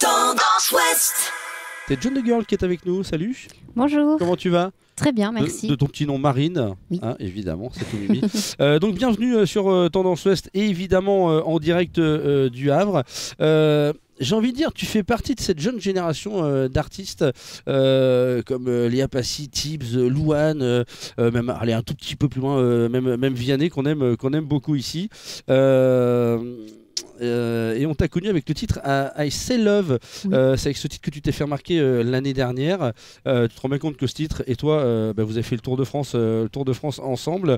Tendance Ouest. C'est John the Girl qui est avec nous, salut Bonjour Comment tu vas Très bien, merci. De, ton petit nom Marine, hein, évidemment, c'est tout mimi. Euh, donc bienvenue euh, sur euh, Tendance Ouest et évidemment en direct du Havre. j'ai envie de dire, tu fais partie de cette jeune génération d'artistes comme Léa Passy, Tibbs, Louane, même aller un tout petit peu plus loin, même, même Vianney qu'on aime, qu'on aime beaucoup ici. Euh, et on t'a connu avec le titre I, Say Love. Euh, c'est avec ce titre que tu t'es fait remarquer euh, l'année dernière. tu te rends bien compte que ce titre et toi, bah, vous avez fait le Tour de France, Tour de France ensemble.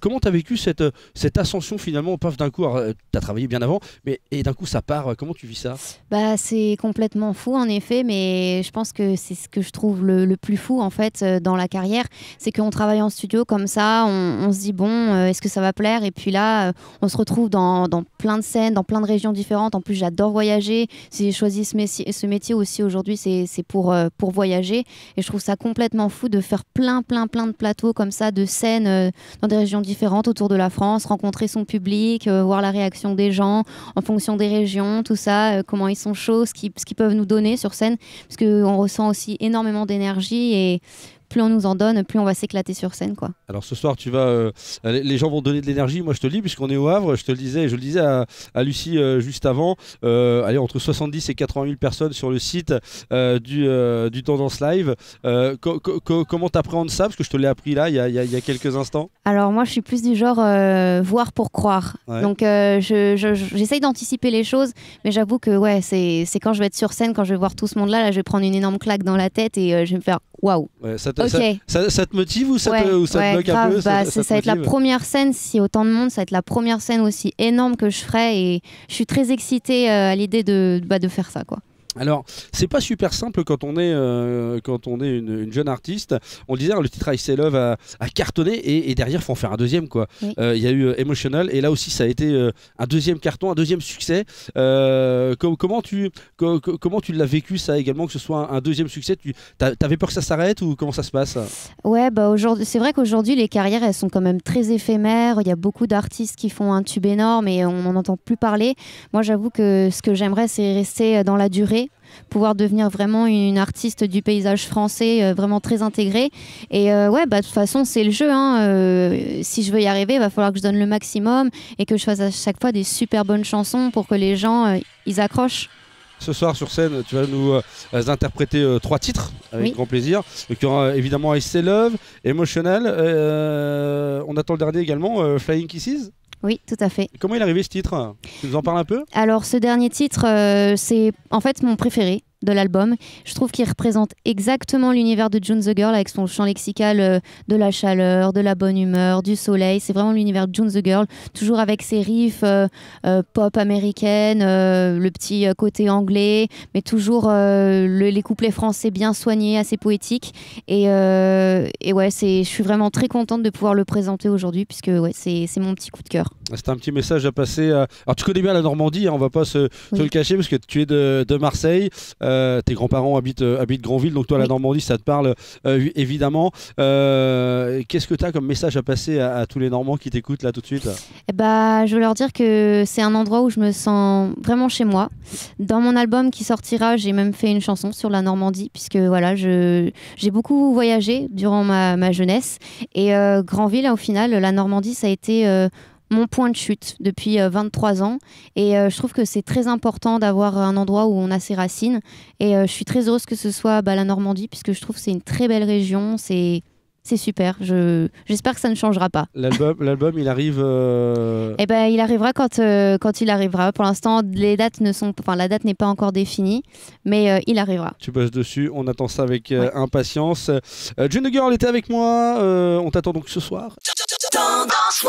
comment t'as vécu cette, cette ascension finalement, paf d'un coup, t'as travaillé bien avant, mais et d'un coup ça part. Comment tu vis ça Bah c'est complètement fou en effet, mais je pense que c'est ce que je trouve le, plus fou en fait dans la carrière, c'est qu'on travaille en studio comme ça, on, se dit bon, est-ce que ça va plaire Et puis là, on se retrouve dans, dans plein de scènes, dans plein plein de régions différentes. En plus, j'adore voyager. Si j'ai choisi ce, métier, aussi aujourd'hui, c'est pour, euh, pour voyager. Et je trouve ça complètement fou de faire plein, plein, plein de plateaux comme ça, de scènes euh, dans des régions différentes autour de la France, rencontrer son public, euh, voir la réaction des gens en fonction des régions, tout ça, comment ils sont chauds, ce qu'ils peuvent nous donner sur scène. Parce qu'on ressent aussi énormément d'énergie et plus on nous en donne, plus on va s'éclater sur scène. quoi. Alors ce soir, tu vas, euh, les gens vont donner de l'énergie. Moi, je te le dis, puisqu'on est au Havre, je te le disais, je le disais à, Lucie euh, juste avant, euh, allez, entre 70 et 80 000 personnes sur le site du, du, Tendance Live. Comment comment t'appréhendes ça Parce que je te l'ai appris là, il y, a, quelques instants. Alors moi, je suis plus du genre voir pour croire. Donc j'essaye d'anticiper les choses, mais j'avoue que ouais, c'est quand je vais être sur scène, quand je vais voir tout ce monde-là, là, je vais prendre une énorme claque dans la tête et je vais me faire waouh. Ouais, ça, te motive ou ça te, bloque un peu bah, ça, va être la première scène, si autant de monde, ça va être la première scène aussi énorme que je ferai et je suis très excitée euh, à l'idée de, bah, de faire ça. quoi. Alors, c'est pas super simple quand on est, euh, quand on est une, jeune artiste. On disait, hein, le titre I Say Love a, cartonné et, et, derrière, faut en faire un deuxième. quoi. Euh, il y a eu euh, Emotional et là aussi, ça a été un deuxième carton, un deuxième succès. comment tu, comment tu l'as vécu ça également, que ce soit un, deuxième succès Tu avais peur que ça s'arrête ou comment ça se passe Ouais, bah aujourd'hui, c'est vrai qu'aujourd'hui, les carrières, elles sont quand même très éphémères. Il y a beaucoup d'artistes qui font un tube énorme et on n'en entend plus parler. Moi, j'avoue que ce que j'aimerais, c'est rester dans la durée pouvoir devenir vraiment une artiste du paysage français, euh, vraiment très intégrée. Et euh, ouais, bah, de toute façon, c'est le jeu. Hein, euh, si je veux y arriver, il va falloir que je donne le maximum et que je fasse à chaque fois des super bonnes chansons pour que les gens, ils accrochent ce soir sur scène, tu vas nous interpréter trois titres avec grand plaisir. aura évidemment I Love, Emotional. on attend le dernier également, Flying Kisses. Oui, tout à fait. comment il est arrivé ce titre Tu nous en parles un peu Alors, ce dernier titre, euh, c'est en fait mon préféré de l'album. Je trouve qu'il représente exactement l'univers de June the Girl avec son chant lexical euh, de la chaleur, de la bonne humeur, du soleil. C'est vraiment l'univers de June the Girl, toujours avec ses riffs euh, euh, pop américaine, le petit côté anglais, mais toujours les couplets français bien soignés, assez poétiques. Et, ouais, je suis vraiment très contente de pouvoir le présenter aujourd'hui puisque c'est mon petit coup de cœur. C'est un petit message à passer. Alors, tu connais bien la Normandie, on hein, on va pas se, le cacher, parce que tu es de, Marseille. Euh, tes grands-parents habitent, euh, habitent Grandville, donc toi, la Normandie, ça te parle euh, évidemment. Qu'est-ce que tu as comme message à passer à, tous les Normands qui t'écoutent là tout de suite eh bah, Je veux leur dire que c'est un endroit où je me sens vraiment chez moi. Dans mon album qui sortira, j'ai même fait une chanson sur la Normandie, puisque voilà, j'ai beaucoup voyagé durant ma, ma jeunesse. Et Grandville, au final, la Normandie, ça a été mon point de chute depuis 23 euh, ans. Et euh, je trouve que c'est très important d'avoir un endroit où on a ses racines. Et euh, je suis très heureuse que ce soit bah, la Normandie, puisque je trouve que c'est une très belle région. C'est c'est super. Je j'espère que ça ne changera pas. L'album, l'album, il arrive. Eh ben, il arrivera quand quand il arrivera. Pour l'instant, les dates ne sont, enfin, la date n'est pas encore définie, mais il arrivera. Tu bosses dessus. On attend ça avec impatience. June Girl était avec moi. on t'attend donc ce soir. Tendance